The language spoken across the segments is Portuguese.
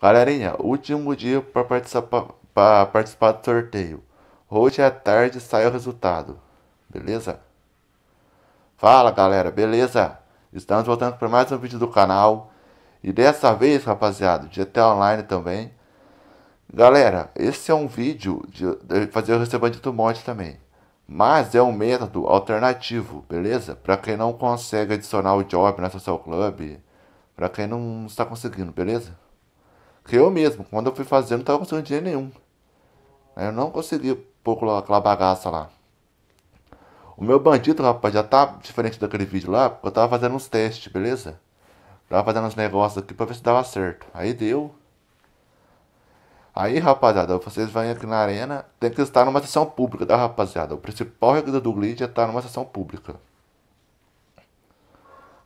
Galerinha, último dia para participar, do sorteio. Hoje à tarde sai o resultado. Beleza? Fala galera, beleza? Estamos voltando para mais um vídeo do canal. E dessa vez, rapaziada, de até online também. Galera, esse é um vídeo de, de fazer o recebimento mod também. Mas é um método alternativo, beleza? Para quem não consegue adicionar o job na Social Club. Para quem não está conseguindo, beleza? Que eu mesmo, quando eu fui fazer, não estava conseguindo dinheiro nenhum. Eu não consegui pôr aquela bagaça lá. O meu bandido, rapaz, já tá diferente daquele vídeo lá, porque eu tava fazendo uns testes, beleza? Tava fazendo uns negócios aqui pra ver se dava certo. Aí deu. Aí, rapaziada, vocês vêm aqui na arena, tem que estar numa sessão pública, tá, rapaziada? O principal requisito do glitch é estar numa sessão pública.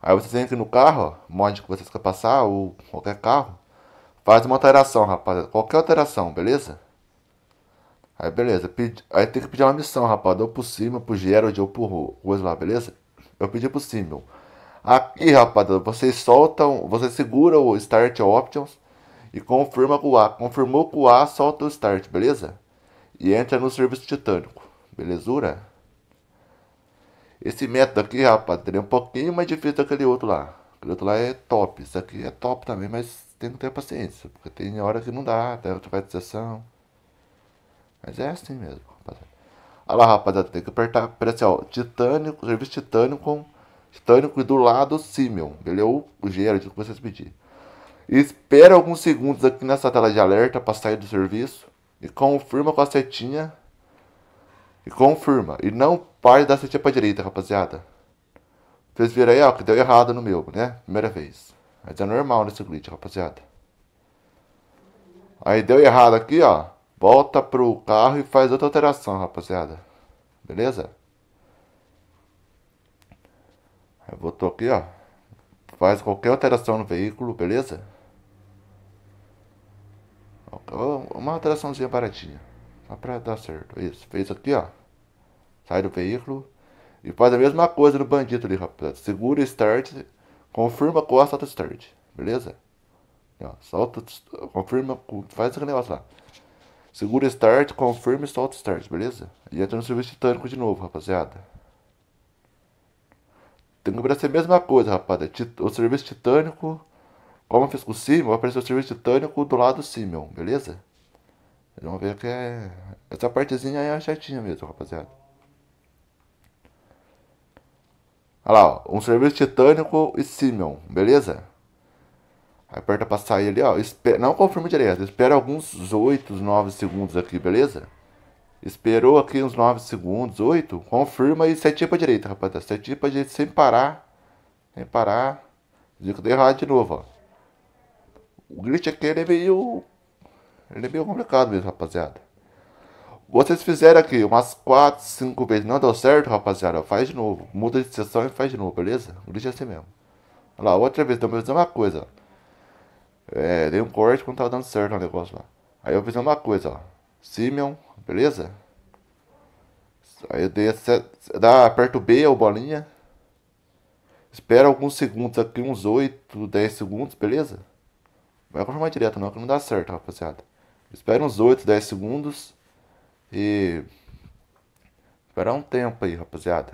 Aí vocês entram no carro, ó, mod que vocês querem passar, ou qualquer carro. Faz uma alteração, rapaz. Qualquer alteração, beleza? Aí, beleza. Aí tem que pedir uma missão, rapaz. Ou por cima, pro Gerald ou pro coisa lá, beleza? Eu pedi pro Simeon. Aqui, rapaz, vocês soltam, você segura o Start Options e confirma com o A. Confirmou com o A, solta o Start, beleza? E entra no serviço titânico, belezura? Esse método aqui, rapaz, ele é um pouquinho mais difícil do que aquele outro lá. Aquele outro lá é top, isso aqui é top também, mas tem que ter paciência, porque tem hora que não dá, até tem sessão. Mas é assim mesmo, rapaziada. Olha lá, rapaziada, tem que apertar, aparece, ó, Titânico, serviço Titânico, Titânico e do lado Simeon. Ele é o, gênero que vocês pediram. Espera alguns segundos aqui nessa tela de alerta para sair do serviço e confirma com a setinha. E confirma. E não pare da setinha para direita, rapaziada. Vocês viram aí, ó, que deu errado no meu, né? Primeira vez. Mas é normal nesse glitch, rapaziada. Aí deu errado aqui, ó. Volta pro carro e faz outra alteração, rapaziada. Beleza? Aí botou aqui, ó. Faz qualquer alteração no veículo, beleza? Uma alteraçãozinha baratinha. Só pra dar certo. Isso. Fez aqui, ó. Sai do veículo. E faz a mesma coisa do bandido ali, rapaziada. Segura start confirma com a Sata Start, beleza? Ó, solta, confirma, faz aquele negócio lá. Segura start, confirma e solta start, beleza? E entra no serviço titânico de novo, rapaziada. Tem que aparecer a mesma coisa, rapaziada. O serviço titânico, como eu fiz com o Simeon, vai aparecer o serviço titânico do lado do Simeon, beleza? Vocês vão ver que é... Essa partezinha aí é chatinha mesmo, rapaziada. Olha lá, ó, um serviço titânico e Simeon, beleza? Aperta pra sair ali, ó. Espera, não confirma direto. Espera alguns 8, 9 segundos aqui, beleza? Esperou aqui uns 9 segundos, 8. Confirma e setinha pra direita, rapaziada. Setinha pra direita sem parar. Sem parar. Digo que deu errado de novo, ó. O glitch aqui ele é meio. Ele é meio complicado mesmo, rapaziada. Vocês fizeram aqui umas 4, 5 vezes, não deu certo, rapaziada, faz de novo. Muda de sessão e faz de novo, beleza? Deixa assim mesmo. Olha lá, outra vez, também fiz a mesma coisa. É, dei um corte quando tava dando certo o negócio lá. Aí eu fiz a mesma coisa, ó. Simeon, beleza? Aí eu dei, dá, aperto B ou bolinha. Espera alguns segundos aqui, uns 8, 10 segundos, beleza? Não vai continuar direto não, que não dá certo, rapaziada. Espera uns 8, 10 segundos. E esperar um tempo aí, rapaziada.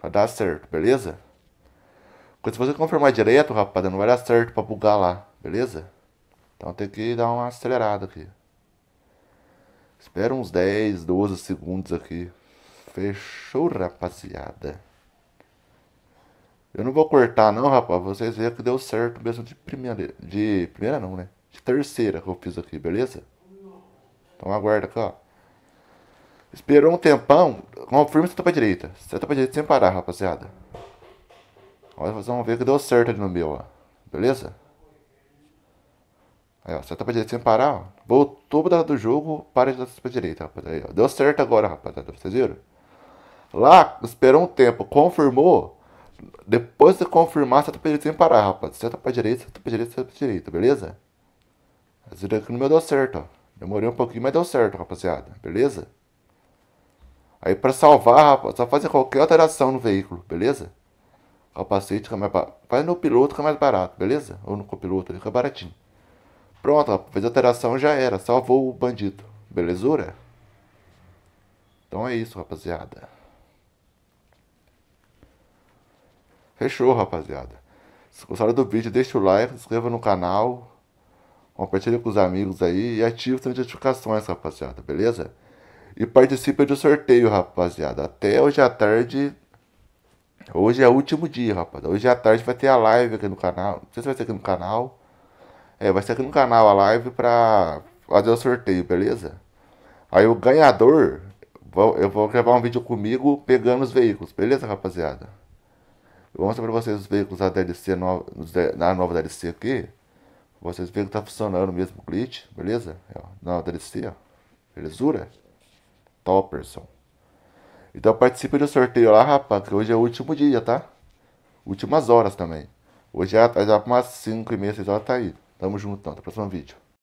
Vai dar certo, beleza? Porque se você confirmar direto, rapaziada, não vai dar certo pra bugar lá, beleza? Então tem que dar uma acelerada aqui. Espera uns 10, 12 segundos aqui. Fechou, rapaziada. Eu não vou cortar não, rapaz. Vocês veem que deu certo mesmo de primeira. De primeira não, né? De terceira que eu fiz aqui, beleza? Então aguarda aqui, ó. Esperou um tempão, confirma e senta tá pra direita. Senta tá pra direita sem parar, rapaziada. olha vocês vão ver que deu certo ali no meu, ó. Beleza? Aí, ó, seta tá pra direita sem parar, ó. Voltou do jogo, para de dar pra direita, rapaziada. Aí, ó. Deu certo agora, rapaziada. Vocês viram? Lá, esperou um tempo, confirmou. Depois de confirmar, seta pra direita sem parar, rapaz. Seta pra direita, seta pra direita, seta pra direita, beleza? Vocês viram que no meu deu certo, ó. Demorei um pouquinho, mas deu certo, rapaziada. Beleza? Aí para salvar, rapaz, só fazer qualquer alteração no veículo, beleza? Capacete fica mais barato. Faz no piloto que é mais barato, beleza? Ou no copiloto ali, fica baratinho. Pronto, rapaz, fez alteração já era. Salvou o bandido. Belezura? Então é isso, rapaziada. Fechou, rapaziada. Se gostaram do vídeo, deixa o like, se inscreva no canal, compartilha com os amigos aí e ative as notificações, rapaziada, beleza? E participe do sorteio, rapaziada. Até hoje à tarde. Hoje é o último dia, rapaziada. Hoje à tarde vai ter a live aqui no canal. Não sei se vai ser aqui no canal. É, vai ser aqui no canal a live pra fazer o sorteio, beleza? Aí o ganhador, eu vou gravar um vídeo comigo pegando os veículos, beleza, rapaziada? Eu vou mostrar pra vocês os veículos da DLC, na nova DLC aqui. Vocês veem que tá funcionando mesmo o glitch, beleza? na DLC, ó. Belezura? Topperson. Então participe do sorteio lá, rapaz, que hoje é o último dia, tá? Últimas horas também. Hoje já, é já umas 5 e meia, 6 horas tá aí. Tamo junto, então. Até o próximo vídeo.